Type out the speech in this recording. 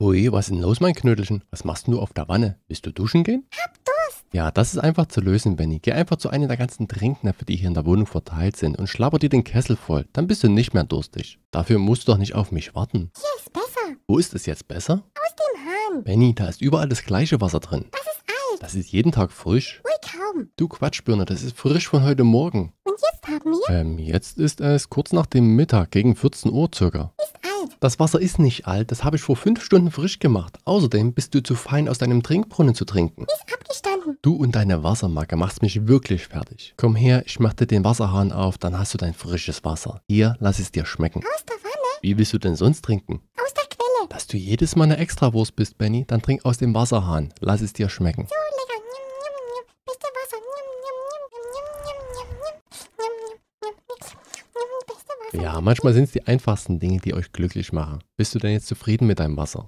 Ui, was ist denn los, mein Knödelchen? Was machst du auf der Wanne? Willst du duschen gehen? Hab Durst. Ja, das ist einfach zu lösen, Benny. Geh einfach zu einem der ganzen Trinknäpfe, die hier in der Wohnung verteilt sind und schlapper dir den Kessel voll. Dann bist du nicht mehr durstig. Dafür musst du doch nicht auf mich warten. Hier ist besser. Wo ist es jetzt besser? Aus dem Hahn. Benny, da ist überall das gleiche Wasser drin. Das ist alt. Das ist jeden Tag frisch. Ui, kaum. Du Quatschbirne, das ist frisch von heute Morgen. Und jetzt haben wir? Ähm, jetzt ist es kurz nach dem Mittag, gegen 14 Uhr circa. Das Wasser ist nicht alt, das habe ich vor fünf Stunden frisch gemacht. Außerdem bist du zu fein, aus deinem Trinkbrunnen zu trinken. Ist abgestanden. Du und deine Wassermarke machst mich wirklich fertig. Komm her, ich mache dir den Wasserhahn auf, dann hast du dein frisches Wasser. Hier, lass es dir schmecken. Aus der Wanne? Wie willst du denn sonst trinken? Aus der Quelle. Dass du jedes Mal eine Extrawurst bist, Benny, dann trink aus dem Wasserhahn. Lass es dir schmecken. So Ja, manchmal sind es die einfachsten Dinge, die euch glücklich machen. Bist du denn jetzt zufrieden mit deinem Wasser?